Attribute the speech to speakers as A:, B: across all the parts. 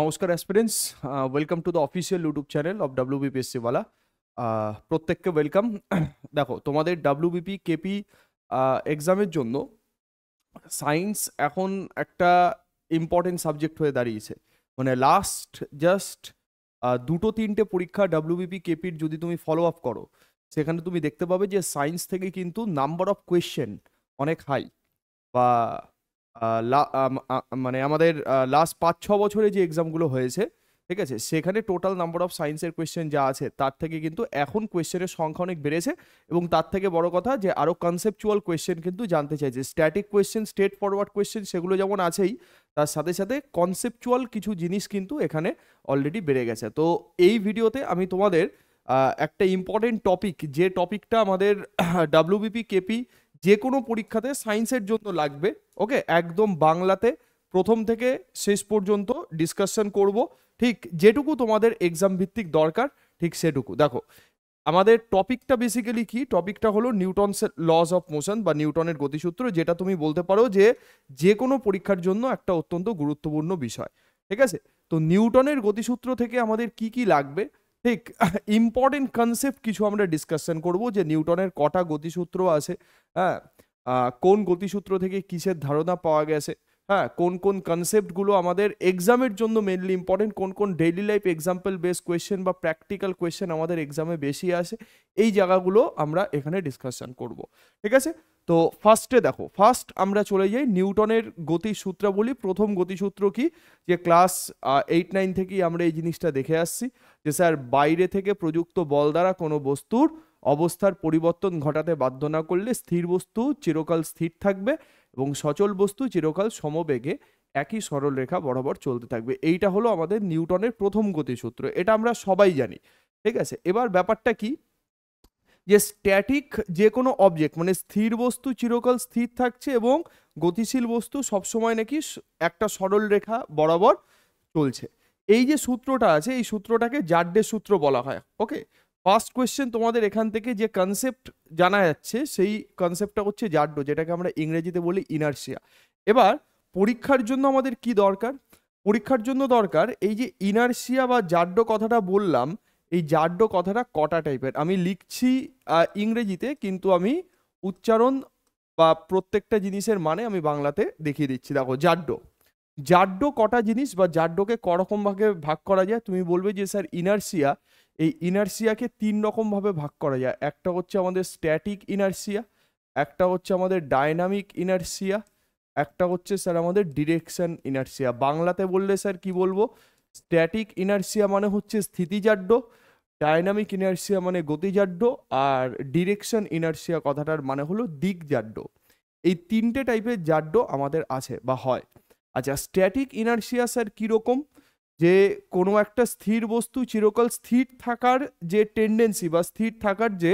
A: নমস্কার aspirants welcome to the official YouTube channel of ওয়ালা প্রত্যেককে ওয়েলকাম দেখো তোমাদের ডাব্লিউবিপি কেপি এক্সামের জন্য সায়েন্স এখন একটা ইম্পর্টেন্ট সাবজেক্ট হয়ে দাঁড়িয়েছে মানে লাস্ট জাস্ট দুটো তিনটে পরীক্ষা ডাব্লিউবিপি কেপির যদি তুমি ফলো আপ করো সেখানে তুমি দেখতে পাবে যে সায়েন্স থেকে কিন্তু নাম্বার অফ কোয়েশ্চেন অনেক হাই বা মানে আমাদের লাস্ট পাঁচ ছ বছরে যে এক্সামগুলো হয়েছে ঠিক আছে সেখানে টোটাল নাম্বার অফ সায়েন্সের কোয়েশ্চেন যা আছে তার থেকে কিন্তু এখন কোয়েশ্চেনের সংখ্যা অনেক বেড়েছে এবং তার থেকে বড় কথা যে আরও কনসেপচুয়াল কোয়েশ্চেন কিন্তু জানতে চাইছে static question straightforward question সেগুলো যেমন আছেই তার সাথে সাথে কনসেপচুয়াল কিছু জিনিস কিন্তু এখানে অলরেডি বেড়ে গেছে তো এই ভিডিওতে আমি তোমাদের একটা ইম্পর্টেন্ট টপিক যে টপিকটা আমাদের ডাব্লিউবিপি কেপি যে কোনো পরীক্ষাতে সায়েন্সের জন্য লাগবে ওকে একদম বাংলাতে প্রথম থেকে শেষ পর্যন্ত ডিসকাশন করব ঠিক যেটুকু তোমাদের এক্সাম ভিত্তিক দরকার ঠিক সেটুকু দেখো আমাদের টপিকটা বেসিক্যালি কি টপিকটা হলো নিউটনস লস অফ মোশন বা নিউটনের গতিসূত্র যেটা তুমি বলতে পারো যে যে কোনো পরীক্ষার জন্য একটা অত্যন্ত গুরুত্বপূর্ণ বিষয় ঠিক আছে তো নিউটনের গতিসূত্র থেকে আমাদের কি কি লাগবে ঠিক ইম্পর্টেন্ট কনসেপ্ট কিছু আমরা ডিসকাশন করব যে নিউটনের কটা গতিসূত্র আছে হ্যাঁ কোন গতিসূত্র থেকে কিসের ধারণা পাওয়া গেছে হ্যাঁ কোন কোন কনসেপ্টগুলো আমাদের এক্সামের জন্য মেনলি ইম্পর্টেন্ট কোন কোন daily life example base question বা প্র্যাকটিক্যাল কোয়েশ্চেন আমাদের এক্সামে বেশি আসে এই জায়গাগুলো আমরা এখানে ডিসকাশন করব ঠিক আছে তো ফার্স্টে দেখো ফার্স্ট আমরা চলে যাই নিউটনের গতির বলি প্রথম গতিসূত্র কি যে ক্লাস এইট নাইন থেকেই আমরা এই জিনিসটা দেখে আসছি যে স্যার বাইরে থেকে প্রযুক্ত বল দ্বারা কোনো বস্তুর অবস্থার পরিবর্তন ঘটাতে বাধ্য না করলে স্থির বস্তু চিরকাল স্থির থাকবে এবং সচল বস্তু চিরকাল সমবেগে একই সরল রেখা বরাবর চলতে থাকবে এইটা হলো আমাদের নিউটনের প্রথম গতিসূত্র এটা আমরা সবাই জানি ঠিক আছে এবার ব্যাপারটা কি যে স্ট্যাটিক যে কোনো অবজেক্ট মানে স্থির বস্তু চিরকাল স্থির থাকছে এবং গতিশীল বস্তু সবসময় নাকি একটা সরল রেখা বরাবর চলছে এই যে সূত্রটা আছে এই সূত্রটাকে জাড্ডে সূত্র বলা হয় ওকে ফার্স্ট কোয়েশ্চেন তোমাদের এখান থেকে যে কনসেপ্ট জানা যাচ্ছে সেই কনসেপ্টটা হচ্ছে জাড্ডো যেটাকে আমরা ইংরেজিতে বলি ইনার্সিয়া এবার পরীক্ষার জন্য আমাদের কি দরকার পরীক্ষার জন্য দরকার এই যে ইনার্সিয়া বা জাড্ডো কথাটা বললাম এই জাড্য কথাটা কটা টাইপের আমি লিখছি ইংরেজিতে কিন্তু আমি উচ্চারণ বা প্রত্যেকটা জিনিসের মানে আমি বাংলাতে দেখিয়ে দিচ্ছি দেখো জাড্ডো জাড্ডো কটা জিনিস বা জাড্ডোকে করকম ভাগে ভাগ করা যায় তুমি বলবে যে স্যার ইনার্সিয়া এই ইনার্সিয়াকে তিন রকমভাবে ভাগ করা যায় একটা হচ্ছে আমাদের স্ট্যাটিক ইনার্সিয়া একটা হচ্ছে আমাদের ডায়নামিক ইনার্সিয়া একটা হচ্ছে স্যার আমাদের ডিরেকশন ইনার্সিয়া বাংলাতে বললে স্যার কি বলবো স্ট্যাটিক ইনার্সিয়া মানে হচ্ছে স্থিতিজাড্য ডায়নামিক ইনার্সিয়া মানে গতিজাড্য আর ডিরেকশন ইনার্সিয়া কথাটার মানে হলো দিকজাড্য এই তিনটে টাইপের জাড্য আমাদের আছে বা হয় আচ্ছা স্ট্যাটিক ইনার্সিয়া স্যার কীরকম যে কোনো একটা স্থির বস্তু চিরকাল স্থির থাকার যে টেন্ডেন্সি বা স্থির থাকার যে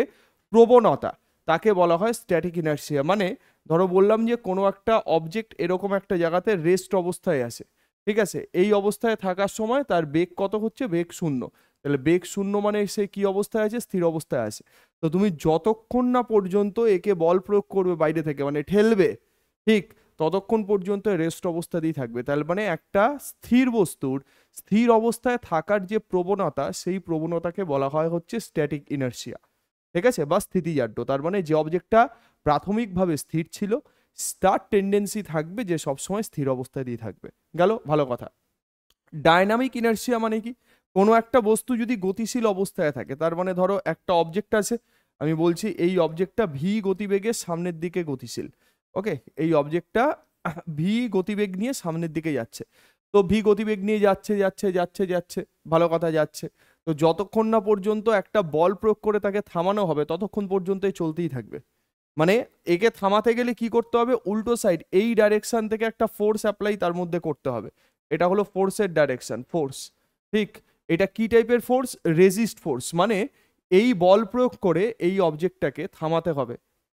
A: প্রবণতা তাকে বলা হয় স্ট্যাটিক ইনার্সিয়া মানে ধরো বললাম যে কোনো একটা অবজেক্ট এরকম একটা জায়গাতে রেস্ট অবস্থায় আছে ঠিক আছে এই অবস্থায় থাকার সময় তার বেগ কত হচ্ছে বেগ শূন্য তাহলে বেগ শূন্য মানে সে কি অবস্থায় আছে স্থির অবস্থায় আছে তো তুমি যতক্ষণ না পর্যন্ত একে বল প্রয়োগ করবে বাইরে থেকে মানে ঠেলবে ঠিক ততক্ষণ পর্যন্ত রেস্ট অবস্থাতেই থাকবে তাহলে মানে একটা স্থির বস্তুর স্থির অবস্থায় থাকার যে প্রবণতা সেই প্রবণতাকে বলা হয় হচ্ছে স্ট্যাটিক ইনার্সিয়া ঠিক আছে বা স্থিতিজাড্য তার মানে যে অবজেক্টটা প্রাথমিকভাবে স্থির ছিল স্টার টেন্ডেন্সি থাকবে যে সবসময় স্থির অবস্থাতেই থাকবে গেল ভালো কথা ডায়নামিক ইনার্সিয়া মানে কি কোনো একটা বস্তু যদি গতিশীল অবস্থায় থাকে তার মানে ধরো একটা অবজেক্ট আছে আমি বলছি এই অবজেক্টটা ভি গতিবেগে সামনের দিকে গতিশীল ওকে এই অবজেক্টটা ভি গতিবেগ নিয়ে সামনের দিকে যাচ্ছে তো ভি গতিবেগ নিয়ে যাচ্ছে যাচ্ছে যাচ্ছে যাচ্ছে ভালো কথা যাচ্ছে তো যতক্ষণ না পর্যন্ত একটা বল প্রয়োগ করে তাকে থামানো হবে ততক্ষণ পর্যন্তই চলতেই থাকবে মানে একে থামাতে গেলে কি করতে হবে উল্টো সাইড এই ডাইরেকশান থেকে একটা ফোর্স অ্যাপ্লাই তার মধ্যে করতে হবে এটা হলো ফোর্সের ডাইরেকশান ফোর্স ঠিক এটা কি টাইপের ফোর্স রেজিস্ট ফোর্স মানে এই বল প্রয়োগ করে এই অবজেক্টটাকে থামাতে হবে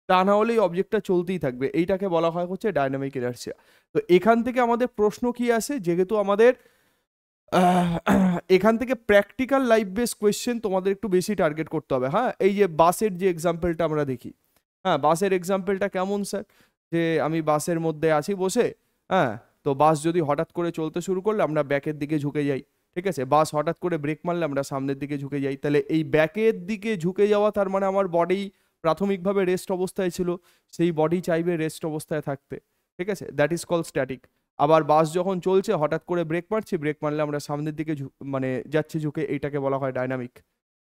A: তা না হলে এই অবজেক্টটা চলতেই থাকবে এইটাকে বলা হয় হচ্ছে ডাইনামিক ইনার্সিয়া তো এখান থেকে আমাদের প্রশ্ন কি আসে যেহেতু আমাদের এখান থেকে প্র্যাকটিক্যাল লাইফ বেস কোয়েশ্চেন তোমাদের একটু বেশি টার্গেট করতে হবে হ্যাঁ এই যে বাসের যে এক্সাম্পলটা আমরা দেখি হ্যাঁ বাসের এক্সাম্পলটা কেমন স্যার যে আমি বাসের মধ্যে আছি বসে হ্যাঁ তো বাস যদি হঠাৎ করে চলতে শুরু করলে আমরা ব্যাকের দিকে ঝুঁকে যাই ঠিক আছে বাস হঠাৎ করে ব্রেক মারলে আমরা সামনের দিকে ঝুঁকে যাই তাহলে এই ব্যাকের দিকে ঝুঁকে যাওয়া তার মানে আমার বডি প্রাথমিকভাবে রেস্ট অবস্থায় ছিল সেই বডি চাইবে রেস্ট অবস্থায় থাকতে ঠিক আছে দ্যাট ইজ কল স্ট্যাটিক আবার বাস যখন চলছে হঠাৎ করে ব্রেক মারছি ব্রেক মারলে আমরা সামনের দিকে মানে যাচ্ছি ঝুঁকে এইটাকে বলা হয় ডাইনামিক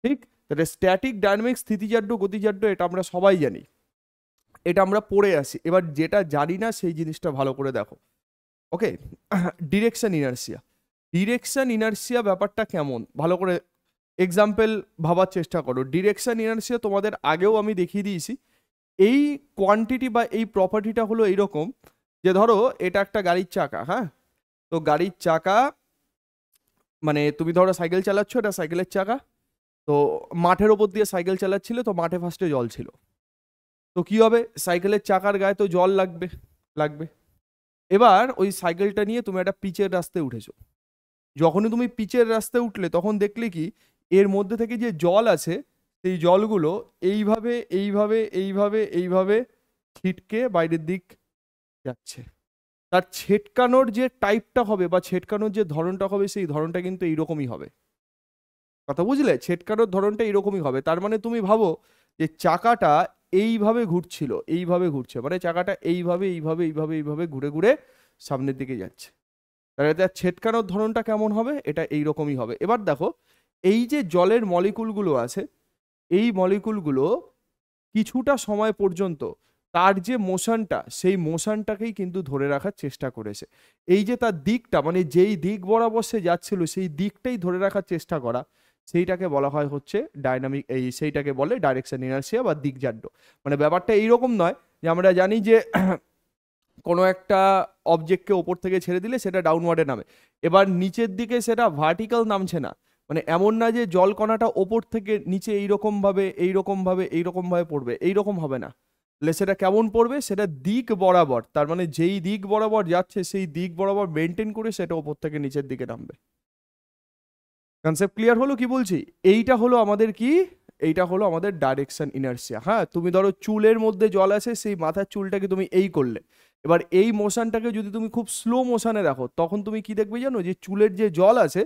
A: ঠিক তাহলে স্ট্যাটিক ডাইনামিক স্থিতিজাড্য গতিজাড্য এটা আমরা সবাই জানি এটা আমরা পড়ে আসি এবার যেটা জানি না সেই জিনিসটা ভালো করে দেখো okay direction inertia direction inertia ব্যাপারটা কেমন ভালো করে এক্সাম্পল ভাবার চেষ্টা করো ডিরেকশন ইনার্সিয়া তোমাদের আগেও আমি দেখিয়ে দিয়েছি এই কোয়ান্টিটি বা এই প্রপার্টিটা হলো এইরকম যে ধরো এটা একটা গাড়ির চাকা হ্যাঁ তো গাড়ির চাকা মানে তুমি ধরো সাইকেল চালাচ্ছ এটা সাইকেলের চাকা তো মাঠের ওপর দিয়ে সাইকেল চালাচ্ছিলে তো মাঠে ফার্স্টে জল ছিল তো কী হবে সাইকেলের চাকার গায়ে তো জল লাগবে লাগবে এবার ওই সাইকেলটা নিয়ে তুমি একটা পিচের রাস্তায় উঠেছো যখনই তুমি পিচের রাস্তায় উঠলে তখন দেখলে কি এর মধ্যে থেকে যে জল আছে সেই জলগুলো এইভাবে এইভাবে এইভাবে এইভাবে ছিটকে বাইরের দিক যাচ্ছে তার ছেটকানোর যে টাইপটা হবে বা ছেটকানোর যে ধরনটা হবে সেই ধরনটা কিন্তু এইরকমই হবে কথা বুঝলে ছেটকানোর ধরনটা এইরকমই হবে তার মানে তুমি ভাবো যে চাকাটা এইভাবে ঘুরছিল এইভাবে ঘুরছে মানে চাকাটা এইভাবে এইভাবে এইভাবে এইভাবে ঘুরে ঘুরে সামনের দিকে যাচ্ছে তাহলে তার ছেটকানোর ধরনটা কেমন হবে এটা এই রকমই হবে এবার দেখো এই যে জলের মলিকুলগুলো আছে এই মলিকুলগুলো কিছুটা সময় পর্যন্ত তার যে মোশনটা সেই মোশনটাকেই কিন্তু ধরে রাখার চেষ্টা করেছে এই যে তার দিকটা মানে যেই দিক বরাবর সে যাচ্ছিল সেই দিকটাই ধরে রাখার চেষ্টা করা সেইটাকে বলা হয় হচ্ছে ডাইনামিক এই সেইটাকে বলে ডাইরেকশন ইনার্সিয়া বা দিকজাড্য মানে ব্যাপারটা এইরকম নয় যে আমরা জানি যে কোনো একটা অবজেক্টকে ওপর থেকে ছেড়ে দিলে সেটা ডাউনওয়ার্ডে নামে এবার নিচের দিকে সেটা ভার্টিক্যাল নামছে না মানে এমন না যে জলকণাটা ওপর থেকে নিচে এইরকমভাবে এইরকমভাবে এইরকমভাবে পড়বে এইরকম হবে না তাহলে সেটা কেমন পড়বে সেটা দিক বরাবর তার মানে যেই দিক বরাবর যাচ্ছে সেই দিক বরাবর মেনটেন করে সেটা ওপর থেকে নিচের দিকে নামবে কনসেপ্ট ক্লিয়ার হলো কি বলছি এইটা হলো আমাদের কি এইটা হলো আমাদের ডাইরেকশন ইনার্সিয়া হ্যাঁ তুমি ধরো চুলের মধ্যে জল আছে সেই মাথার চুলটাকে তুমি এই করলে এবার এই মোশনটাকে যদি তুমি খুব স্লো মোশনে রাখো তখন তুমি কি দেখবে জানো যে চুলের যে জল আছে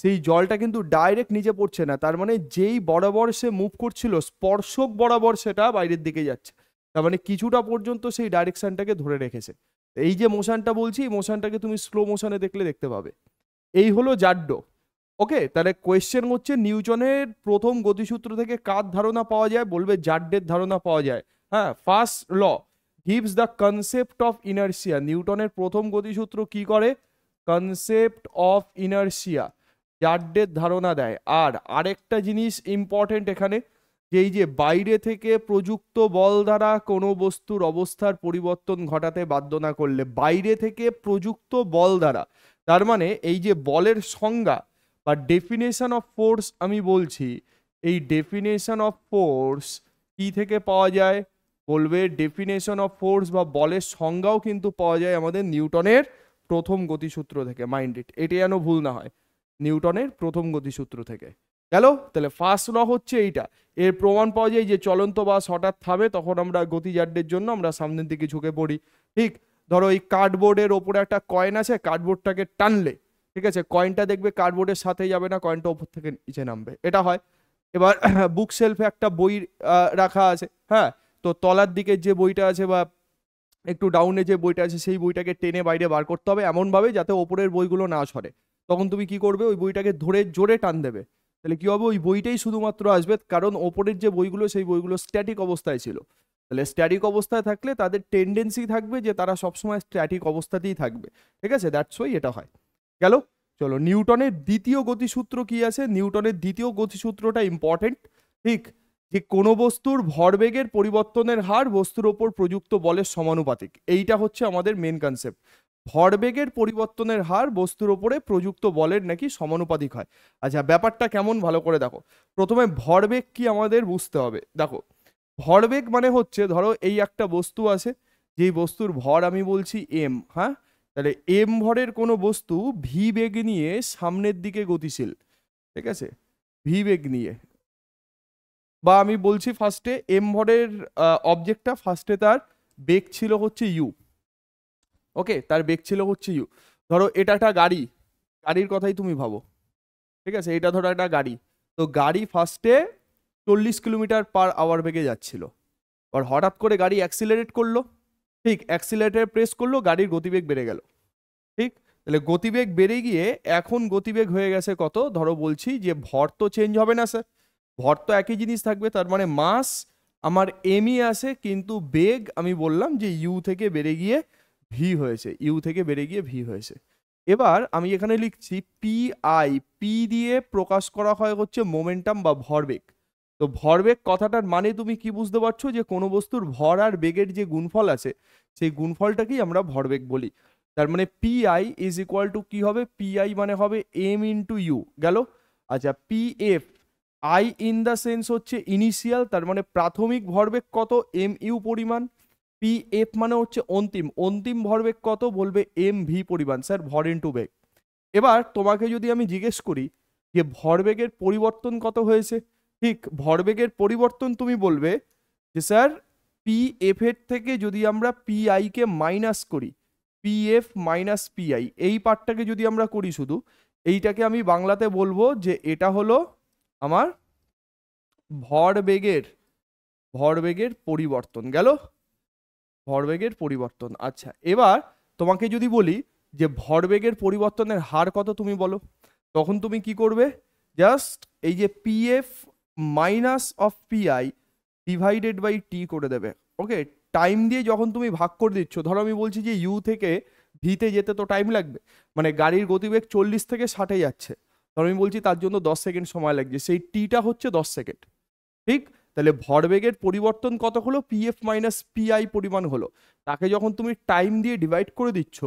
A: সেই জলটা কিন্তু ডাইরেক্ট নিচে পড়ছে না তার মানে যেই বরাবর সে মুভ করছিল স্পর্শক বরাবর সেটা বাইরের দিকে যাচ্ছে তার মানে কিছুটা পর্যন্ত সেই ডাইরেকশনটাকে ধরে রেখেছে এই যে মোশনটা বলছি এই মোশনটাকে তুমি স্লো মোশনে দেখলে দেখতে পাবে এই হলো জাড্ডো ওকে তাহলে কোয়েশ্চেন হচ্ছে নিউটনের প্রথম গতিসূত্র থেকে কার ধারণা পাওয়া যায় বলবে জাড্ডের ধারণা পাওয়া যায় হ্যাঁ first law gives the concept of inertia নিউটনের প্রথম গতিসূত্র কি করে কনসেপ্ট অফ ইনার্সিয়া জাড্ডের ধারণা দেয় আর আরেকটা জিনিস ইম্পর্টেন্ট এখানে যে এই যে বাইরে থেকে প্রযুক্ত বল দ্বারা কোনো বস্তুর অবস্থার পরিবর্তন ঘটাতে বাধ্য না করলে বাইরে থেকে প্রযুক্ত বল দ্বারা তার মানে এই যে বলের সংজ্ঞা বা ডেফিনেশন অফ ফোর্স আমি বলছি এই ডেফিনেশন অফ ফোর্স কি থেকে পাওয়া যায় বলবে ডেফিনেশন অফ ফোর্স বা বলের সংজ্ঞাও কিন্তু পাওয়া যায় আমাদের নিউটনের প্রথম গতিসূত্র থেকে মাইন্ড ইট এটা যেন ভুল না হয় নিউটনের প্রথম গতিসূত্র থেকে গেল তাহলে ফার্স্ট ল হচ্ছে এইটা এর প্রমাণ পাওয়া যায় যে চলন্ত বাস হঠাৎ থামে তখন আমরা গতিজাড্যের জন্য আমরা সামনের দিকে ঝুঁকে পড়ি ঠিক ধরো এই কার্ডবোর্ডের ওপরে একটা কয়েন আছে কার্ডবোর্ডটাকে টানলে ঠিক আছে কয়েনটা দেখবে কার্ডবোর্ডের সাথে যাবে না কয়েনটা ওপর থেকে নিচে নামবে এটা হয় এবার বুক সেলফে একটা বই রাখা আছে হ্যাঁ তো তলার দিকে যে বইটা আছে বা একটু ডাউনে যে বইটা আছে সেই বইটাকে টেনে বাইরে বার করতে হবে এমনভাবে যাতে ওপরের বইগুলো না সরে তখন তুমি কি করবে ওই বইটাকে ধরে জোরে টান দেবে তাহলে কী হবে ওই বইটাই শুধুমাত্র আসবে কারণ ওপরের যে বইগুলো সেই বইগুলো স্ট্যাটিক অবস্থায় ছিল তাহলে স্ট্যাটিক অবস্থায় থাকলে তাদের টেন্ডেন্সি থাকবে যে তারা সবসময় স্ট্যাটিক অবস্থাতেই থাকবে ঠিক আছে দ্যাটস ওই এটা হয় গেল চলো নিউটনের দ্বিতীয় গতিসূত্র কি আছে নিউটনের দ্বিতীয় গতিসূত্রটা ইম্পর্টেন্ট ঠিক যে কোনো বস্তুর ভরবেগের পরিবর্তনের হার বস্তুর ওপর প্রযুক্ত বলের সমানুপাতিক এইটা হচ্ছে আমাদের মেন কনসেপ্ট ভরবেগের পরিবর্তনের হার বস্তুর ওপরে প্রযুক্ত বলের নাকি সমানুপাতিক হয় আচ্ছা ব্যাপারটা কেমন ভালো করে দেখো প্রথমে ভরবেগ কি আমাদের বুঝতে হবে দেখো ভরবেগ মানে হচ্ছে ধরো এই একটা বস্তু আছে যেই বস্তুর ভর আমি বলছি এম হ্যাঁ তাহলে এম ভরের কোনো বস্তু ভি বেগ নিয়ে সামনের দিকে গতিশীল ঠিক আছে ভি বেগ নিয়ে বা আমি বলছি ফার্স্টে এম ভরের অবজেক্টটা ফার্স্টে তার বেগ ছিল হচ্ছে ইউ ওকে তার বেগ ছিল হচ্ছে ইউ ধরো এটা একটা গাড়ি গাড়ির কথাই তুমি ভাবো ঠিক আছে এটা ধরো একটা গাড়ি তো গাড়ি ফার্স্টে চল্লিশ কিলোমিটার পার আওয়ার বেগে যাচ্ছিল আর হঠাৎ করে গাড়ি অ্যাক্সিলারেট করলো ঠিক অ্যাক্সিলেটার প্রেস করলো গাড়ির গতিবেগ বেড়ে গেল ঠিক তাহলে গতিবেগ বেড়ে গিয়ে এখন গতিবেগ হয়ে গেছে কত ধরো বলছি যে ভর তো চেঞ্জ হবে না স্যার ভর তো একই জিনিস থাকবে তার মানে মাস আমার এমই e আছে কিন্তু বেগ আমি বললাম যে ইউ থেকে বেড়ে গিয়ে ভি হয়েছে ইউ থেকে বেড়ে গিয়ে ভি হয়েছে এবার আমি এখানে লিখছি পি আই পি দিয়ে প্রকাশ করা হয় হচ্ছে মোমেন্টাম বা ভরবেগ তো ভরবেগ কথাটার মানে তুমি কি বুঝতে পারছো যে কোনো বস্তুর ভর আর বেগের যে গুণফল আছে সেই গুণফলটাকেই আমরা ভরবেগ বলি তার মানে পিআই ইজ ইকুয়াল টু কী হবে পিআই মানে হবে এম ইন্টু ইউ গেল আচ্ছা P F I in the sense হচ্ছে ইনিশিয়াল তার মানে প্রাথমিক ভরবেগ কত এম ইউ পরিমাণ পি এফ মানে হচ্ছে অন্তিম অন্তিম ভরবেগ কত বলবে এম ভি পরিমাণ স্যার ভর ইন্টু বেগ এবার তোমাকে যদি আমি জিজ্ঞেস করি যে ভরবেগের পরিবর্তন কত হয়েছে ঠিক ভরবেগের পরিবর্তন তুমি বলবে যে স্যার পি এফ এর থেকে যদি আমরা পি কে মাইনাস করি P F minus P I এই পার্টটাকে যদি আমরা করি শুধু এইটাকে আমি বাংলাতে বলবো যে এটা হলো আমার ভরবেগের ভরবেগের পরিবর্তন গেল ভরবেগের পরিবর্তন আচ্ছা এবার তোমাকে যদি বলি যে ভরবেগের পরিবর্তনের হার কত তুমি বলো তখন তুমি কি করবে জাস্ট এই যে P F minus of P I divided by T করে দেবে ওকে টাইম দিয়ে যখন তুমি ভাগ করে দিচ্ছ ধরো আমি বলছি যে ইউ থেকে ভিতে যেতে তো টাইম লাগবে মানে গাড়ির গতিবেগ চল্লিশ থেকে ষাটে যাচ্ছে ধরো আমি বলছি তার জন্য দশ সেকেন্ড সময় লাগছে সেই টিটা হচ্ছে দশ সেকেন্ড ঠিক তাহলে ভরবেগের পরিবর্তন কত হলো পিএফ মাইনাস পিআই পরিমাণ হলো তাকে যখন তুমি টাইম দিয়ে ডিভাইড করে দিচ্ছ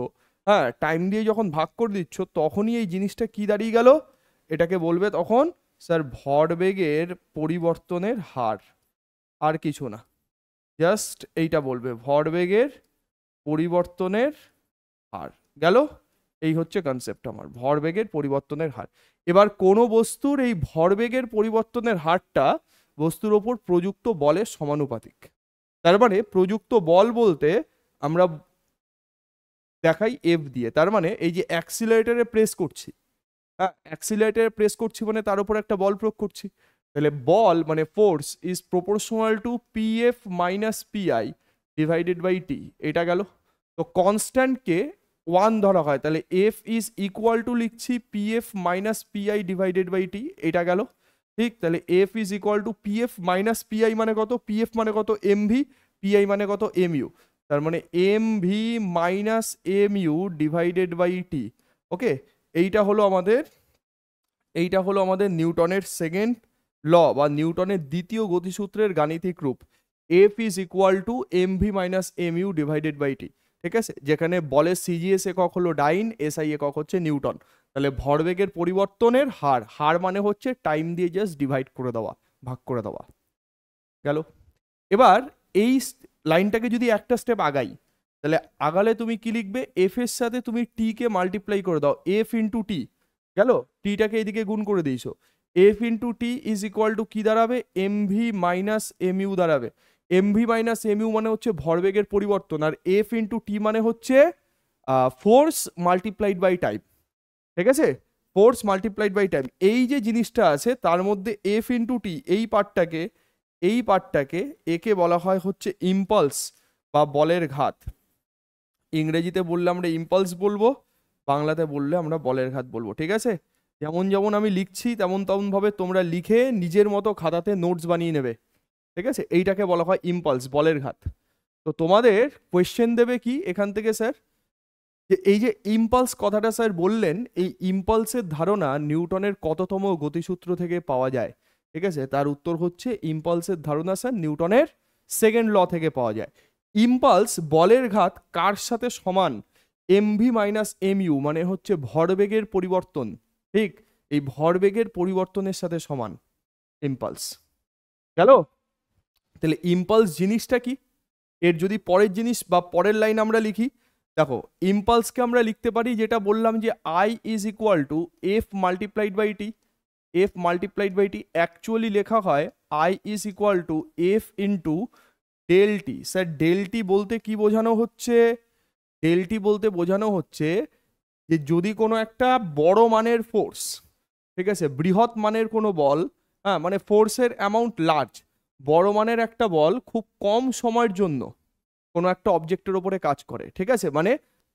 A: হ্যাঁ টাইম দিয়ে যখন ভাগ করে দিচ্ছ তখনই এই জিনিসটা কি দাঁড়িয়ে গেল এটাকে বলবে তখন স্যার ভরবেগের পরিবর্তনের হার আর কিছু না জাস্ট এইটা বলবে ভরবেগের পরিবর্তনের হার গেল এই হচ্ছে কনসেপ্ট আমার ভরবেগের পরিবর্তনের হার এবার কোনো বস্তুর এই ভরবেগের পরিবর্তনের হারটা বস্তুর ওপর প্রযুক্ত বলের সমানুপাতিক তার মানে প্রযুক্ত বল বলতে আমরা দেখাই এফ দিয়ে তার মানে এই যে অ্যাক্সিলারেটারে প্রেস করছি হ্যাঁ প্রেস করছি মানে তার উপর একটা বল প্রয়োগ করছি তাহলে বল মানে force is proportional to P F minus P I divided by T এটা গেল তো কনস্ট্যান্টকে ওয়ান ধরা হয় তাহলে এফ ইজ ইকুয়াল টু লিখছি P F minus P I divided by T এটা গেল ঠিক তাহলে F is equal to P F minus P I মানে কত পি এফ মানে কত এম ভি পিআই মানে কত এম ইউ তার মানে M V minus M U divided by T okay এইটা হলো আমাদের এইটা হলো আমাদের নিউটনের সেকেন্ড ল বা নিউটনের দ্বিতীয় গতিসূত্রের গাণিতিক রূপ F is equal to M V minus M U divided by T ঠিক আছে যেখানে বলে সিজিএস একক হলো ডাইন এস আই একক হচ্ছে নিউটন তাহলে ভরবেগের পরিবর্তনের হার হার মানে হচ্ছে টাইম দিয়ে জাস্ট ডিভাইড করে দেওয়া ভাগ করে দেওয়া গেল এবার এই লাইনটাকে যদি একটা স্টেপ আগাই তাহলে আগালে তুমি কি লিখবে এফ এর সাথে তুমি টি কে মাল্টিপ্লাই করে দাও এফ ইন্টু টি গেল টিটাকে এদিকে গুণ করে দিয়েছো F into T is equal to কি দাঁড়াবে M V minus M U দাঁড়াবে M V minus M U মানে হচ্ছে ভরবেগের পরিবর্তন আর এফ ইন্টু টি মানে হচ্ছে ফোর্স মাল্টিপ্লাইড বাই টাইম ঠিক আছে ফোর্স মাল্টিপ্লাইড বাই টাইম এই যে জিনিসটা আছে তার মধ্যে এফ ইন্টু টি এই পার্টটাকে এই পার্টটাকে একে বলা হয় হচ্ছে ইম্পালস বা বলের ঘাত ইংরেজিতে বললে আমরা ইম্পালস বলবো বাংলাতে বললে আমরা বলের ঘাত বলবো ঠিক আছে যেমন যেমন আমি লিখছি তেমন তেমনভাবে তোমরা লিখে নিজের মতো খাতাতে নোটস বানিয়ে নেবে ঠিক আছে এইটাকে বলা হয় ইম্পালস বলের ঘাত তো তোমাদের কোয়েশ্চেন দেবে কি এখান থেকে স্যার যে এই যে ইম্পালস কথাটা স্যার বললেন এই ইম্পালসের ধারণা নিউটনের কততম গতিসূত্র থেকে পাওয়া যায় ঠিক আছে তার উত্তর হচ্ছে ইম্পালসের ধারণা স্যার নিউটনের সেকেন্ড ল থেকে পাওয়া যায় ইম্পালস বলের ঘাত কার সাথে সমান এমভি মাইনাস এমইউ মানে হচ্ছে ভরবেগের পরিবর্তন ঠিক এই ভরবেগের পরিবর্তনের সাথে সমান ইম্পালস গেল তাহলে ইম্পালস জিনিসটা কি এর যদি পরের জিনিস বা পরের লাইন আমরা লিখি দেখো ইম্পালসকে আমরা লিখতে পারি যেটা বললাম যে I is equal to F multiplied by T F multiplied by T actually লেখা হয় I is equal to F into del T sir del T বলতে কি বোঝানো হচ্ছে ডেলটি বলতে বোঝানো হচ্ছে যে যদি কোনো একটা বড় মানের ফোর্স ঠিক আছে বৃহৎ মানের কোনো বল হ্যাঁ মানে ফোর্সের অ্যামাউন্ট লার্জ বড় মানের একটা বল খুব কম সময়ের জন্য কোনো একটা অবজেক্টের ওপরে কাজ করে ঠিক আছে মানে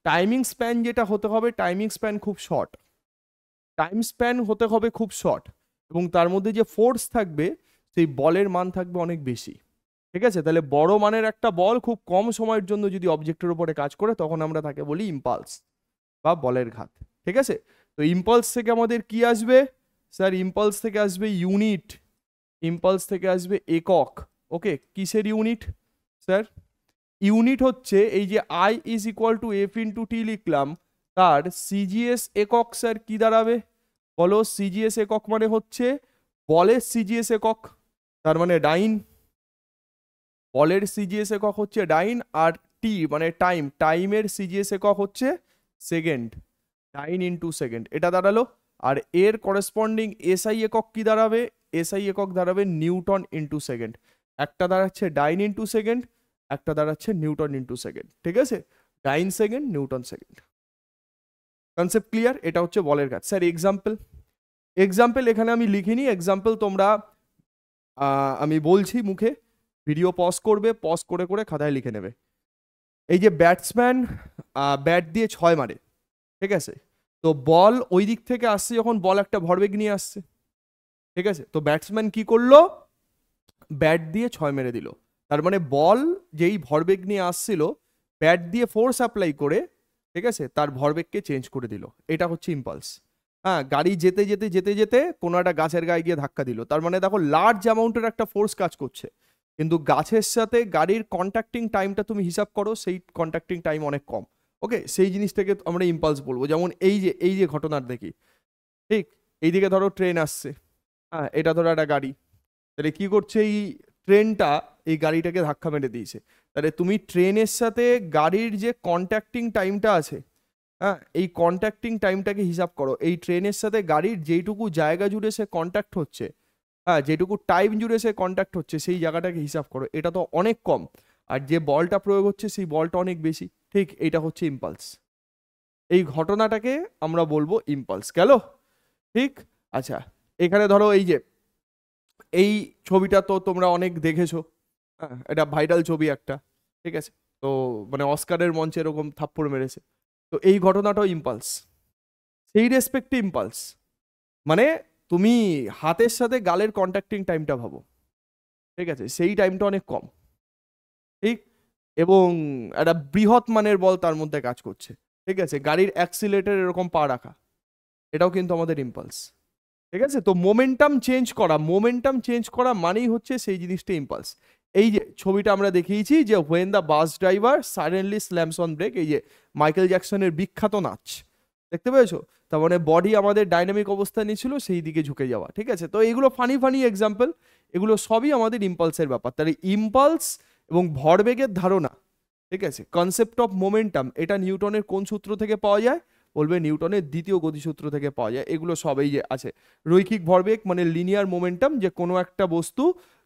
A: টাইমিং স্প্যান যেটা হতে হবে টাইমিং স্প্যান খুব শর্ট টাইম স্প্যান হতে হবে খুব শর্ট এবং তার মধ্যে যে ফোর্স থাকবে সেই বলের মান থাকবে অনেক বেশি ঠিক আছে তাহলে বড় মানের একটা বল খুব কম সময়ের জন্য যদি অবজেক্টের উপরে কাজ করে তখন আমরা তাকে বলি ইম্পালস বা বলের ঘাত ঠিক আছে তো ইম্পালস থেকে আমাদের কি আসবে স্যার ইম্পালস থেকে আসবে ইউনিট ইম্পালস থেকে আসবে একক ওকে কিসের ইউনিট স্যার ইউনিট হচ্ছে এই যে I is equal to F into T লিখলাম তার সিজিএস একক স্যার কি দাঁড়াবে বলো সিজিএস একক মানে হচ্ছে বলের সিজিএস একক তার মানে ডাইন বলের সিজিএস একক হচ্ছে ডাইন আর টি মানে টাইম টাইমের সিজিএস একক হচ্ছে সেকেন্ড ডাইন ইন্টু সেকেন্ড এটা দাঁড়ালো আর এর করেসপন্ডিং এসআই একক কি দাঁড়াবে এসআই একক দাঁড়াবে নিউটন ইন্টু সেকেন্ড একটা দাঁড়াচ্ছে ডাইন ইন্টু সেকেন্ড একটা দাঁড়াচ্ছে নিউটন ইন্টু সেকেন্ড ঠিক আছে dyne second newton second concept clear এটা হচ্ছে বলের কাজ স্যার এক্সাম্পল এক্সাম্পল এখানে আমি লিখিনি এক্সাম্পল তোমরা আমি বলছি মুখে ভিডিও পজ করবে পজ করে করে খাতায় লিখে নেবে এই যে ব্যাটসম্যান ব্যাট দিয়ে ছয় মারে ঠিক আছে তো বল ওই দিক থেকে আসছে যখন বল একটা ভরবেগ নিয়ে আসছে ঠিক আছে তো ব্যাটসম্যান কি করলো ব্যাট দিয়ে ছয় মেরে দিল তার মানে বল যেই ভরবেগ নিয়ে আসছিল ব্যাট দিয়ে ফোর্স অ্যাপ্লাই করে ঠিক আছে তার ভরবেগকে চেঞ্জ করে দিল এটা হচ্ছে ইম্পালস হ্যাঁ গাড়ি যেতে যেতে যেতে যেতে কোনো একটা গাছের গায়ে গিয়ে ধাক্কা দিল তার মানে দেখো লার্জ অ্যামাউন্টের একটা ফোর্স কাজ করছে কিন্তু গাছের সাথে গাড়ির কন্ট্যাক্টিং টাইমটা তুমি হিসাব করো সেই কন্ট্যাক্টিং টাইম অনেক কম ওকে সেই জিনিস থেকে আমরা ইম্পালস বলবো যেমন এই যে এই যে ঘটনার দেখি ঠিক এইদিকে ধরো ট্রেন আসছে হ্যাঁ এটা ধরো একটা গাড়ি তাহলে কী করছে এই ট্রেনটা এই গাড়িটাকে ধাক্কা মেরে দিয়েছে তাহলে তুমি ট্রেনের সাথে গাড়ির যে কন্ট্যাক্টিং টাইমটা আছে হ্যাঁ এই কন্ট্যাক্টিং টাইমটাকে হিসাব করো এই ট্রেনের সাথে গাড়ির যেইটুকু জায়গা জুড়ে সে কন্ট্যাক্ট হচ্ছে হ্যাঁ যেটুকু টাইম জুড়ে সে কন্ট্যাক্ট হচ্ছে সেই জায়গাটাকে হিসাব করো এটা তো অনেক কম আর যে বলটা প্রয়োগ হচ্ছে সেই বলটা অনেক বেশি ঠিক এটা হচ্ছে ইম্পালস এই ঘটনাটাকে আমরা বলবো ইম্পালস গেল ঠিক আচ্ছা এখানে ধরো এই যে এই ছবিটা তো তোমরা অনেক দেখেছো হ্যাঁ এটা ভাইরাল ছবি একটা ঠিক আছে তো মানে অস্কারের মঞ্চে এরকম থাপ্পড় মেরেছে তো এই ঘটনাটাও ইম্পালস সেই রেসপেক্টে ইম্পালস মানে তুমি হাতের সাথে গালের কন্ট্যাক্টিং টাইমটা ভাবো ঠিক আছে সেই টাইমটা অনেক কম ঠিক এবং একটা বৃহৎ মানের বল তার মধ্যে কাজ করছে ঠিক আছে গাড়ির অ্যাক্সিলেটার এরকম পা রাখা এটাও কিন্তু আমাদের ইম্পালস ঠিক আছে তো মোমেন্টাম চেঞ্জ করা মোমেন্টাম চেঞ্জ করা মানেই হচ্ছে সেই জিনিসটা ইম্পালস এই যে ছবিটা আমরা দেখিয়েছি যে when the bus driver suddenly slams on brake এই যে মাইকেল জ্যাকসনের বিখ্যাত নাচ দেখতে পেয়েছো তার মানে বডি আমাদের ডাইনামিক অবস্থা নিয়েছিল সেই দিকে ঝুঁকে যাওয়া ঠিক আছে তো এগুলো ফানি ফানি এক্সাম্পল এগুলো সবই আমাদের ইম্পালসের ব্যাপার তাহলে ইম্পালস এবং ভরবেগের ধারণা ঠিক আছে কনসেপ্ট অফ মোমেন্টাম এটা নিউটনের কোন সূত্র থেকে পাওয়া যায় বলবে নিউটনের দ্বিতীয় গতিসূত্র থেকে পাওয়া যায় এগুলো সবই যে আছে রৈখিক ভরবেগ মানে লিনিয়ার মোমেন্টাম যে কোনো একটা বস্তু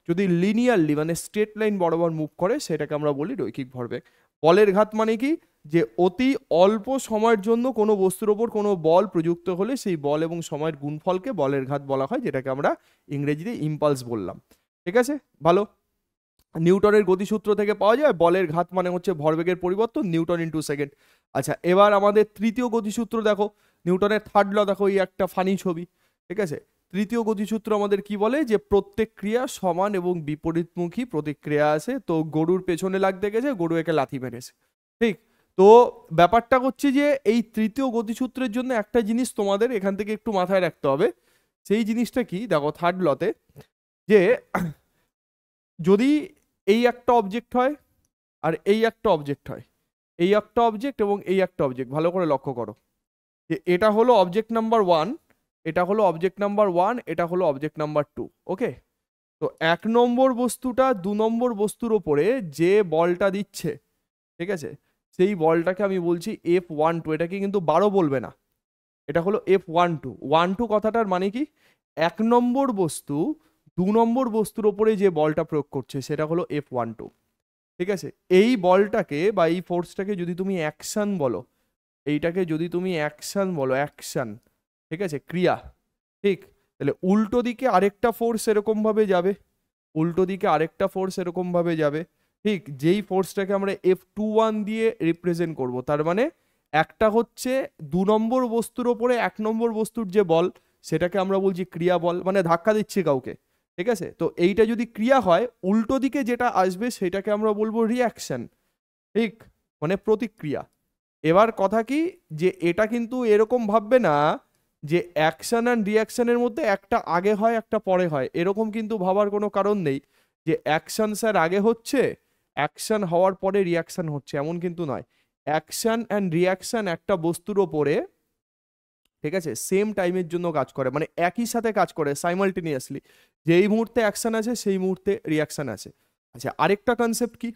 A: যদি লিনিয়ারলি মানে স্ট্রেট লাইন বরাবর মুভ করে সেটাকে আমরা বলি রৈখিক ভরবেগ বলের ঘাত মানে কি যে অতি অল্প সময়ের জন্য কোনো বস্তুর ওপর কোনো বল প্রযুক্ত হলে সেই বল এবং সময়ের গুণফলকে বলের ঘাত বলা হয় যেটাকে আমরা ইংরেজিতে ইম্পালস বললাম ঠিক আছে ভালো নিউটনের গতিসূত্র থেকে পাওয়া যায় বলের ঘাত মানে হচ্ছে ভরবেগের পরিবর্তন নিউটন ইন্টু সেকেন্ড আচ্ছা এবার আমাদের তৃতীয় গতিসূত্র দেখো নিউটনের থার্ড ল দেখো এই একটা ফানি ছবি ঠিক আছে তৃতীয় গতিসূত্র আমাদের কি বলে যে প্রত্যেক ক্রিয়া সমান এবং বিপরীতমুখী প্রতিক্রিয়া আছে তো গরুর পেছনে লাগতে গেছে গরু একে লাথি মেরেছে ঠিক তো ব্যাপারটা হচ্ছে যে এই তৃতীয় গতিসূত্রের জন্য একটা জিনিস তোমাদের এখান থেকে একটু মাথায় রাখতে হবে সেই জিনিসটা কি দেখো থার্ড লতে যে যদি এই একটা অবজেক্ট হয় আর এই একটা অবজেক্ট হয় এই একটা অবজেক্ট এবং এই একটা অবজেক্ট ভালো করে লক্ষ্য করো যে এটা হলো অবজেক্ট নাম্বার ওয়ান এটা হলো অবজেক্ট নাম্বার ওয়ান এটা হলো অবজেক্ট নাম্বার টু ওকে তো এক নম্বর বস্তুটা দু নম্বর বস্তুর ওপরে যে বলটা দিচ্ছে ঠিক আছে সেই বলটাকে আমি বলছি এফ ওয়ান টু এটাকে কিন্তু বারো বলবে না এটা হলো F one two one two কথাটার মানে কি এক নম্বর বস্তু দু নম্বর বস্তুর ওপরে যে বলটা প্রয়োগ করছে সেটা হলো এফ ওয়ান টু ঠিক আছে এই বলটাকে বা এই ফোর্সটাকে যদি তুমি অ্যাকশান বলো এইটাকে যদি তুমি অ্যাকশান বলো অ্যাকশান ঠিক আছে ক্রিয়া ঠিক তাহলে উল্টো দিকে আরেকটা ফোর্স এরকমভাবে যাবে উল্টো দিকে আরেকটা ফোর্স এরকমভাবে যাবে ঠিক যেই ফোর্সটাকে আমরা এফ টু ওয়ান দিয়ে রিপ্রেজেন্ট করব তার মানে একটা হচ্ছে দু নম্বর বস্তুর ওপরে এক নম্বর বস্তুর যে বল সেটাকে আমরা বলছি ক্রিয়া বল মানে ধাক্কা দিচ্ছে কাউকে ঠিক আছে তো এইটা যদি ক্রিয়া হয় উল্টো দিকে যেটা আসবে সেটাকে আমরা বলবো রিয়াকশান ঠিক মানে প্রতিক্রিয়া এবার কথা কি যে এটা কিন্তু এরকম ভাববে না যে অ্যাকশান অ্যান্ড রিয়াকশানের মধ্যে একটা আগে হয় একটা পরে হয় এরকম কিন্তু ভাবার কোনো কারণ নেই যে অ্যাকশান স্যার আগে হচ্ছে অ্যাকশান হওয়ার পরে রিয়াকশান হচ্ছে এমন কিন্তু নয় অ্যাকশান অ্যান্ড রিয়াকশান একটা বস্তুর ওপরে ঠিক আছে সেম টাইমের জন্য কাজ করে মানে একই সাথে কাজ করে সাইমালটেনিয়াসলি যেই মুহূর্তে অ্যাকশান আছে সেই মুহূর্তে রিয়াকশান আছে আচ্ছা আরেকটা কনসেপ্ট কি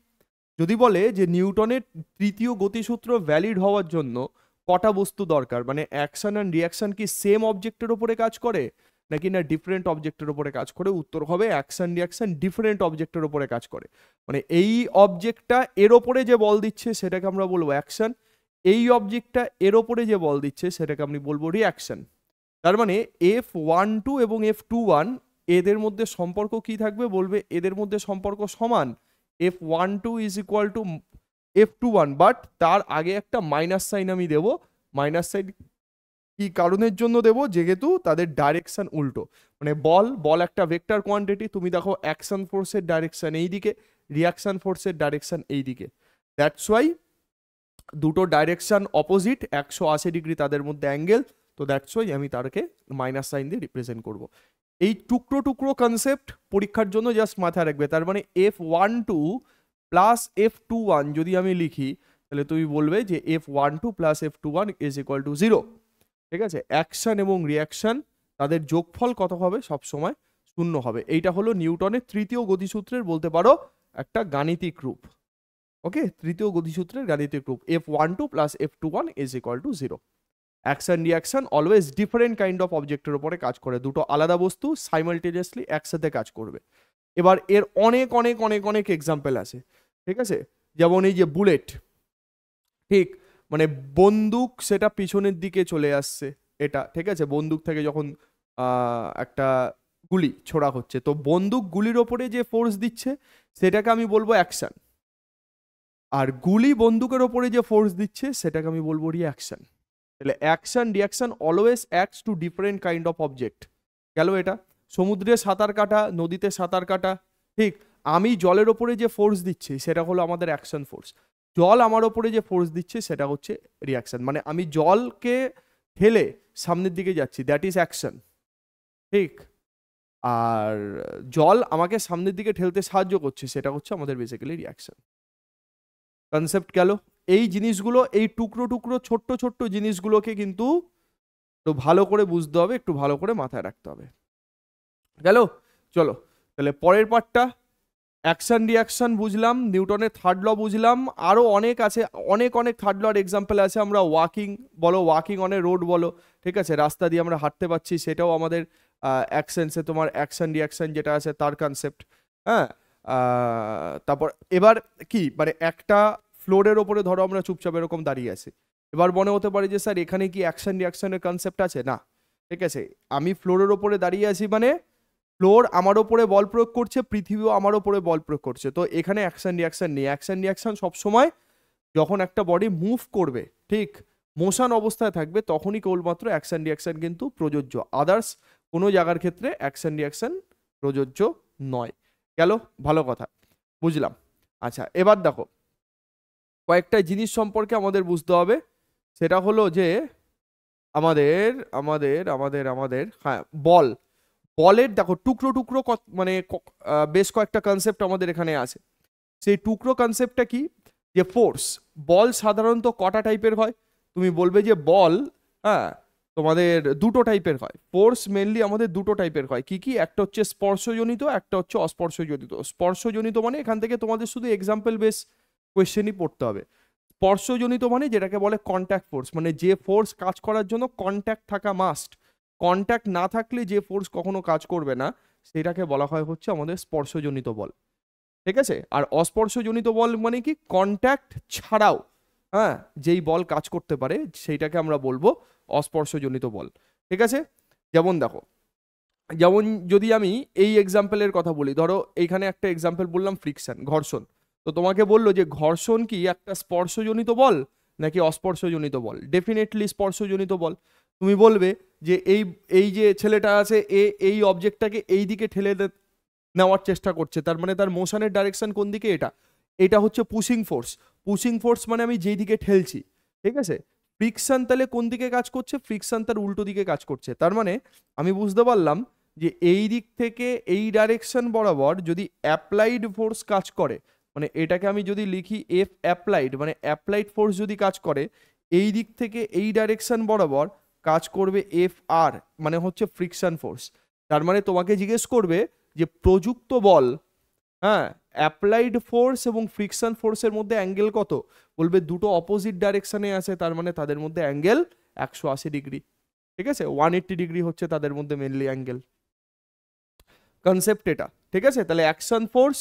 A: যদি বলে যে নিউটনের তৃতীয় গতিসূত্র ভ্যালিড হওয়ার জন্য কটা বস্তু দরকার মানে অ্যাকশন অ্যান্ড রিয়াকশন কি সেম অবজেক্টের ওপরে কাজ করে নাকি না ডিফারেন্ট অবজেক্টের ওপরে কাজ করে উত্তর হবে অ্যাকশন রিয়াকশন ডিফারেন্ট অবজেক্টের ওপরে কাজ করে মানে এই অবজেক্টটা এর ওপরে যে বল দিচ্ছে সেটাকে আমরা বলবো অ্যাকশন এই অবজেক্টটা এর ওপরে যে বল দিচ্ছে সেটাকে আমি বলবো রিয়াকশন তার মানে এফ ওয়ান টু এবং এফ টু ওয়ান এদের মধ্যে সম্পর্ক কি থাকবে বলবে এদের মধ্যে সম্পর্ক সমান F one two is equal to F two one but তার আগে একটা মাইনাস সাইন আমি দেবো মাইনাস সাইন কি কারণের জন্য দেব যেহেতু তাদের ডাইরেকশান উল্টো মানে বল বল একটা ভেক্টর কোয়ান্টিটি তুমি দেখো অ্যাকশন ফোর্সের ডাইরেকশান দিকে রিয়াকশান ফোর্সের ডাইরেকশান দিকে দ্যাটস ওয়াই দুটো ডাইরেকশান অপোজিট একশো আশি ডিগ্রি তাদের মধ্যে অ্যাঙ্গেল তো দ্যাটস ওয়াই আমি তারকে মাইনাস সাইন দিয়ে রিপ্রেজেন্ট করব এই টুকরো টুকরো কনসেপ্ট পরীক্ষার জন্য জাস্ট মাথায় রাখবে তার মানে F one two plus F two one যদি আমি লিখি তাহলে তুমি বলবে যে F one two plus F two one is equal to zero ঠিক আছে অ্যাকশান এবং রিয়াকশান তাদের যোগফল কত হবে সবসময় শূন্য হবে এইটা হলো নিউটনের তৃতীয় গতিসূত্রের বলতে পারো একটা গাণিতিক রূপ ওকে তৃতীয় গতিসূত্রের গাণিতিক রূপ F one two plus F two one is equal to zero action reaction always different kind of অবজেক্টের ওপরে কাজ করে দুটো আলাদা বস্তু সাইমালটেনিয়াসলি একসাথে কাজ করবে এবার এর অনেক অনেক অনেক অনেক এক্সাম্পল আছে ঠিক আছে যেমন এই যে বুলেট ঠিক মানে বন্দুক সেটা পিছনের দিকে চলে আসছে এটা ঠিক আছে বন্দুক থেকে যখন একটা গুলি ছোড়া হচ্ছে তো বন্দুক গুলির ওপরে যে ফোর্স দিচ্ছে সেটাকে আমি বলবো অ্যাকশান আর গুলি বন্দুকের ওপরে যে ফোর্স দিচ্ছে সেটাকে আমি বলবো রিয়াকশান তাহলে action reaction always acts to different kind of object গেল এটা সমুদ্রে সাঁতার কাটা নদীতে সাঁতার কাটা ঠিক আমি জলের ওপরে যে ফোর্স দিচ্ছি সেটা হলো আমাদের অ্যাকশন ফোর্স জল আমার ওপরে যে ফোর্স দিচ্ছে সেটা হচ্ছে রিয়াকশান মানে আমি জলকে ঠেলে সামনের দিকে যাচ্ছি দ্যাট ইজ অ্যাকশন ঠিক আর জল আমাকে সামনের দিকে ঠেলতে সাহায্য করছে সেটা হচ্ছে আমাদের বেসিক্যালি রিয়াকশান কনসেপ্ট গেল এই জিনিসগুলো এই টুকরো টুকরো ছোট্ট ছোট্ট জিনিসগুলোকে কিন্তু একটু ভালো করে বুঝতে হবে একটু ভালো করে মাথায় রাখতে হবে গেল চলো তাহলে পরের পার্টটা অ্যাকশন রিয়াকশান বুঝলাম নিউটনের থার্ড ল বুঝলাম আরও অনেক আছে অনেক অনেক থার্ড লর এক্সাম্পল আছে আমরা ওয়াকিং বলো ওয়াকিং অন এ রোড বলো ঠিক আছে রাস্তা দিয়ে আমরা হাঁটতে পারছি সেটাও আমাদের অ্যাকশনসে তোমার অ্যাকশন রিয়াকশান যেটা আছে তার কনসেপ্ট হ্যাঁ তারপর এবার কি মানে একটা ফ্লোরের ওপরে ধরো আমরা চুপচাপ এরকম দাঁড়িয়ে আছি এবার মনে হতে পারে যে স্যার এখানে কি অ্যাকশন রিয়াকশানের কনসেপ্ট আছে না ঠিক আছে আমি ফ্লোরের ওপরে দাঁড়িয়ে আছি মানে ফ্লোর আমার ওপরে বল প্রয়োগ করছে পৃথিবীও আমার ওপরে বল প্রয়োগ করছে তো এখানে অ্যাকশন রিয়াকশন নেই অ্যাকশন রিয়াকশন সবসময় যখন একটা বডি মুভ করবে ঠিক মোশন অবস্থায় থাকবে তখনই কেবলমাত্র অ্যাকশন রিয়াকশন কিন্তু প্রযোজ্য আদার্স কোনো জায়গার ক্ষেত্রে অ্যাকশন রিয়াকশন প্রযোজ্য নয় গেল ভালো কথা বুঝলাম আচ্ছা এবার দেখো কয়েকটা জিনিস সম্পর্কে আমাদের বুঝতে হবে সেটা হলো যে আমাদের আমাদের আমাদের আমাদের হ্যাঁ বল বলের দেখো টুকরো টুকরো মানে বেশ কয়েকটা কনসেপ্ট আমাদের এখানে আছে সেই টুকরো কনসেপ্টটা কি যে ফোর্স বল সাধারণত কটা টাইপের হয় তুমি বলবে যে বল হ্যাঁ তোমাদের দুটো টাইপের হয় ফোর্স মেনলি আমাদের দুটো টাইপের হয় কি কি একটা হচ্ছে স্পর্শজনিত একটা হচ্ছে অস্পর্শজনিত স্পর্শজনিত মানে এখান থেকে তোমাদের শুধু এক্সাম্পল বেস কোয়েশ্চেনই পড়তে হবে স্পর্শজনিত মানে যেটাকে বলে কন্ট্যাক্ট ফোর্স মানে যে ফোর্স কাজ করার জন্য কন্ট্যাক্ট থাকা মাস্ট কন্ট্যাক্ট না থাকলে যে ফোর্স কখনো কাজ করবে না সেটাকে বলা হয় হচ্ছে আমাদের স্পর্শজনিত বল ঠিক আছে আর অস্পর্শজনিত বল মানে কি কন্ট্যাক্ট ছাড়াও হ্যাঁ যেই বল কাজ করতে পারে সেইটাকে আমরা বলবো অস্পর্শজনিত বল ঠিক আছে যেমন দেখো যেমন যদি আমি এই এক্সাম্পলের কথা বলি ধরো এইখানে একটা এক্সাম্পল বললাম ফ্রিকশন ঘর্ষণ তো তোমাকে বললো যে ঘর্ষণ কি একটা স্পর্শজনিত বল নাকি অস্পর্শজনিত বল ডেফিনেটলি স্পর্শজনিত বল তুমি বলবে যে এই এই যে ছেলেটা আছে এ এই অবজেক্টটাকে এই দিকে ঠেলে নেওয়ার চেষ্টা করছে তার মানে তার মোশনের ডাইরেকশন কোন দিকে এটা এটা হচ্ছে পুশিং ফোর্স পুশিং ফোর্স মানে আমি যেই দিকে ঠেলছি ঠিক আছে ফ্রিকশন তাহলে কোন দিকে কাজ করছে ফ্রিকশন তার উল্টো দিকে কাজ করছে তার মানে আমি বুঝতে পারলাম যে এই দিক থেকে এই ডাইরেকশন বরাবর যদি অ্যাপ্লাইড ফোর্স কাজ করে মানে এটাকে আমি যদি লিখি এফ অ্যাপ্লাইড মানে অ্যাপ্লাইড ফোর্স যদি কাজ করে এই দিক থেকে এই ডাইরেকশন বরাবর কাজ করবে এফ আর মানে হচ্ছে ফ্রিকশন ফোর্স তার মানে তোমাকে জিজ্ঞেস করবে যে প্রযুক্ত বল হ্যাঁ অ্যাপ্লাইড ফোর্স এবং ফ্রিকশন ফোর্সের মধ্যে অ্যাঙ্গেল কত বলবে দুটো অপোজিট ডাইরেকশানে আছে তার মানে তাদের মধ্যে অ্যাঙ্গেল একশো আশি ডিগ্রি ঠিক আছে ওয়ান এইট্টি ডিগ্রি হচ্ছে তাদের মধ্যে মেনলি অ্যাঙ্গেল কনসেপ্ট এটা ঠিক আছে তাহলে অ্যাকশন ফোর্স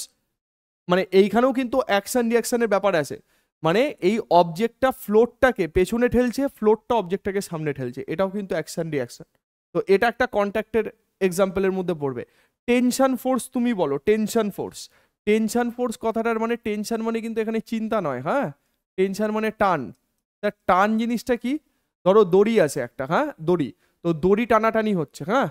A: মানে এইখানেও কিন্তু অ্যাকশন রিয়াকশানের ব্যাপার আছে মানে এই অবজেক্টটা ফ্লোরটাকে পেছনে ঠেলছে ফ্লোরটা অবজেক্টটাকে সামনে ঠেলছে এটাও কিন্তু অ্যাকশন রিয়াকশন তো এটা একটা কন্ট্যাক্টের এক্সাম্পলের মধ্যে পড়বে টেনশন ফোর্স তুমি বলো টেনশন ফোর্স টেনশন ফোর্স কথাটার মানে টেনশন মানে কিন্তু এখানে চিন্তা নয় হ্যাঁ টেনশন মানে টান তা টান জিনিসটা কি ধরো দড়ি আছে একটা হ্যাঁ দড়ি তো দড়ি টানাটানি হচ্ছে হ্যাঁ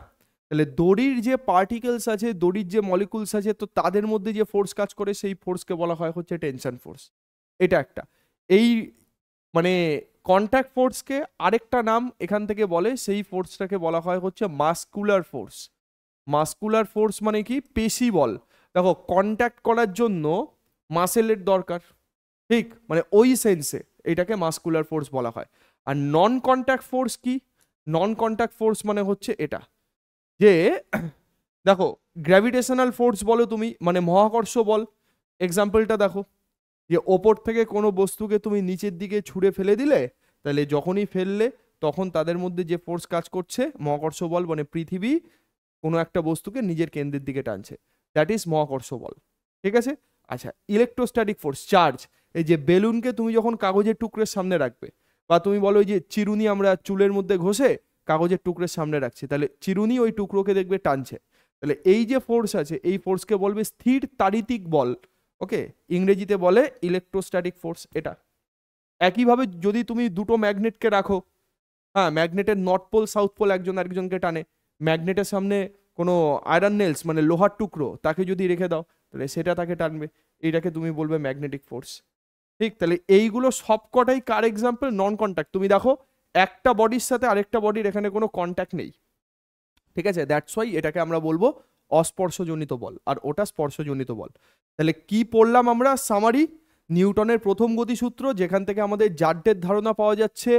A: তাহলে দড়ির যে পার্টিকেলস আছে দড়ির যে মলিকুলস আছে তো তাদের মধ্যে যে ফোর্স কাজ করে সেই ফোর্সকে বলা হয় হচ্ছে টেনশন ফোর্স এটা একটা এই মানে কন্ট্যাক্ট ফোর্সকে আরেকটা নাম এখান থেকে বলে সেই ফোর্সটাকে বলা হয় হচ্ছে মাস্কুলার ফোর্স মাস্কুলার ফোর্স মানে কি পেশি বল দেখো কন্ট্যাক্ট করার জন্য মাসেলের দরকার ঠিক মানে ওই সেন্সে এটাকে মাস্কুলার ফোর্স বলা হয় আর নন কন্ট্যাক্ট ফোর্স কি নন কন্ট্যাক্ট ফোর্স মানে হচ্ছে এটা যে দেখো গ্র্যাভিটেশনাল ফোর্স বলো তুমি মানে মহাকর্ষ বল এক্সাম্পলটা দেখো যে ওপর থেকে কোনো বস্তুকে তুমি নিচের দিকে ছুঁড়ে ফেলে দিলে তাহলে যখনই ফেললে তখন তাদের মধ্যে যে ফোর্স কাজ করছে মহাকর্ষ বল মানে পৃথিবী কোনো একটা বস্তুকে নিজের কেন্দ্রের দিকে টানছে দ্যাট ইজ মহাকর্ষ বল ঠিক আছে আচ্ছা ইলেকট্রোস্ট্যাটিক ফোর্স চার্জ এই যে বেলুনকে তুমি যখন কাগজের টুকরের সামনে রাখবে বা তুমি বলো যে চিরুনি আমরা চুলের মধ্যে ঘষে কাগজের টুকরের সামনে রাখছি তাহলে চিরুনি ওই টুকরোকে দেখবে টানছে তাহলে এই যে ফোর্স আছে এই ফোর্সকে বলবে স্থির তারিতিক বল ওকে ইংরেজিতে বলে ইলেকট্রোস্ট্যাটিক ফোর্স এটা একইভাবে যদি তুমি দুটো ম্যাগনেটকে রাখো হ্যাঁ ম্যাগনেটের নর্থ পোল সাউথ পোল একজন আরেকজনকে টানে ম্যাগনেটের সামনে কোনো আয়রন নেলস মানে লোহার টুকরো তাকে যদি রেখে দাও তাহলে সেটা তাকে টানবে এইটাকে তুমি বলবে ম্যাগনেটিক ফোর্স ঠিক তাহলে এইগুলো সবকটাই কার এক্সাম্পল নন কন্ট্যাক্ট তুমি দেখো একটা বডির সাথে আরেকটা বডির এখানে কোনো কন্ট্যাক্ট নেই ঠিক আছে দ্যাটস ওয়াই এটাকে আমরা বলবো অস্পর্শজনিত বল আর ওটা স্পর্শজনিত বল তাহলে কি পড়লাম আমরা সামারি নিউটনের প্রথম গতিসূত্র যেখান থেকে আমাদের জাড্ডের ধারণা পাওয়া যাচ্ছে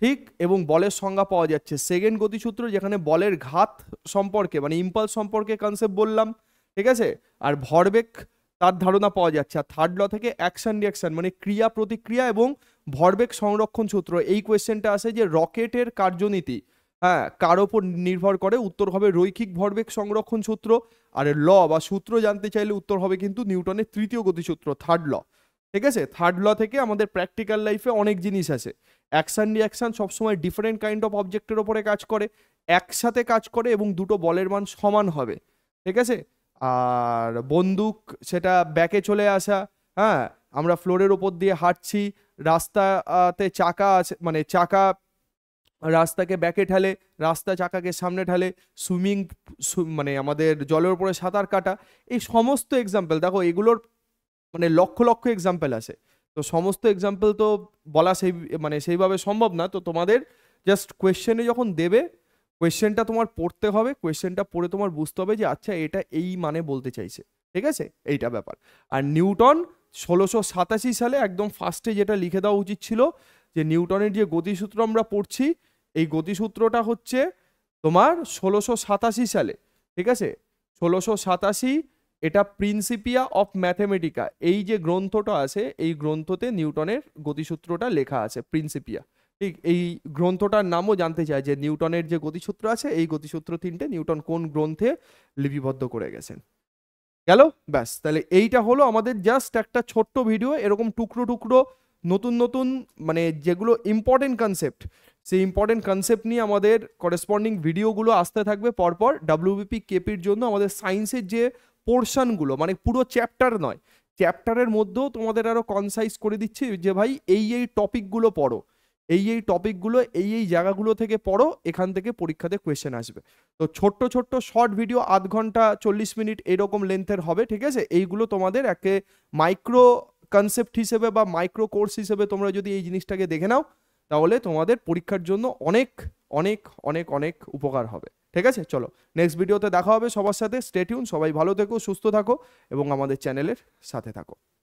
A: ঠিক এবং বলের সংজ্ঞা পাওয়া যাচ্ছে সেকেন্ড গতিসূত্র যেখানে বলের ঘাত সম্পর্কে মানে ইম্পালস সম্পর্কে কনসেপ্ট বললাম ঠিক আছে আর ভরবেগ তার ধারণা পাওয়া যাচ্ছে আর থার্ড ল থেকে অ্যাকশন রিয়াকশান মানে ক্রিয়া প্রতিক্রিয়া এবং ভরবেগ সংরক্ষণ সূত্র এই কোয়েশ্চেনটা আছে যে রকেটের কার্যনীতি হ্যাঁ কার ওপর নির্ভর করে উত্তর হবে রৈখিক ভরবেগ সংরক্ষণ সূত্র আর ল বা সূত্র জানতে চাইলে উত্তর হবে কিন্তু নিউটনের তৃতীয় গতিসূত্র থার্ড ল ঠিক আছে থার্ড ল থেকে আমাদের প্র্যাকটিক্যাল লাইফে অনেক জিনিস আছে অ্যাকশান রিয়াকশান সবসময় ডিফারেন্ট কাইন্ড অফ অবজেক্টের ওপরে কাজ করে একসাথে কাজ করে এবং দুটো বলের মান সমান হবে ঠিক আছে আর বন্দুক সেটা ব্যাকে চলে আসা হ্যাঁ আমরা ফ্লোরের ওপর দিয়ে হাঁটছি রাস্তাতে চাকা আছে মানে চাকা রাস্তাকে ব্যাকে ঠেলে রাস্তা চাকাকে সামনে ঠেলে সুইমিং মানে আমাদের জলের উপরে সাঁতার কাটা এই সমস্ত এক্সাম্পল দেখো এগুলোর মানে লক্ষ লক্ষ এক্সাম্পল আছে তো সমস্ত এক্সাম্পল তো বলা সেই মানে সেইভাবে সম্ভব না তো তোমাদের জাস্ট কোয়েশ্চেনে যখন দেবে কোয়েশ্চেনটা তোমার পড়তে হবে কোয়েশ্চেনটা পড়ে তোমার বুঝতে হবে যে আচ্ছা এটা এই মানে বলতে চাইছে ঠিক আছে এইটা ব্যাপার আর নিউটন ষোলোশো সাতাশি সালে একদম ফার্স্টে যেটা লিখে দেওয়া উচিত ছিল যে নিউটনের যে গতিসূত্র আমরা পড়ছি এই গতিসূত্রটা হচ্ছে তোমার ষোলোশো সাতাশি সালে ঠিক আছে ষোলোশো সাতাশি এটা প্রিন্সিপিয়া অফ ম্যাথেমেটিকা এই যে গ্রন্থটা আছে এই গ্রন্থতে নিউটনের গতিসূত্রটা লেখা আছে প্রিন্সিপিয়া ঠিক এই গ্রন্থটার নামও জানতে চাই যে নিউটনের যে গতিসূত্র আছে এই গতিসূত্র তিনটে নিউটন কোন গ্রন্থে লিপিবদ্ধ করে গেছেন গেল ব্যাস তাহলে এইটা হলো আমাদের জাস্ট একটা ছোট্ট ভিডিও এরকম টুকরো টুকরো নতুন নতুন মানে যেগুলো ইম্পর্টেন্ট কনসেপ্ট সেই ইম্পর্টেন্ট কনসেপ্ট নিয়ে আমাদের করেসপন্ডিং ভিডিওগুলো আসতে থাকবে পরপর ডাব্লিউবিপি কেপির জন্য আমাদের সায়েন্সের যে পোর্শনগুলো মানে পুরো চ্যাপ্টার নয় চ্যাপ্টারের মধ্যেও তোমাদের আরও কনসাইজ করে দিচ্ছি যে ভাই এই এই টপিকগুলো পড়ো এই এই টপিকগুলো এই এই জায়গাগুলো থেকে পড়ো এখান থেকে পরীক্ষাতে কোয়েশ্চেন আসবে তো ছোট্ট ছোট্ট শর্ট ভিডিও আধ ঘন্টা চল্লিশ মিনিট এরকম লেন্থের হবে ঠিক আছে এইগুলো তোমাদের একে মাইক্রো কনসেপ্ট হিসেবে বা মাইক্রো কোর্স হিসেবে তোমরা যদি এই জিনিসটাকে দেখে নাও তাহলে তোমাদের পরীক্ষার জন্য অনেক অনেক অনেক অনেক উপকার হবে ঠিক আছে চলো নেক্সট ভিডিওতে দেখা হবে সবার সাথে স্টেটিউন সবাই ভালো থেকো সুস্থ থাকো এবং আমাদের চ্যানেলের সাথে থাকো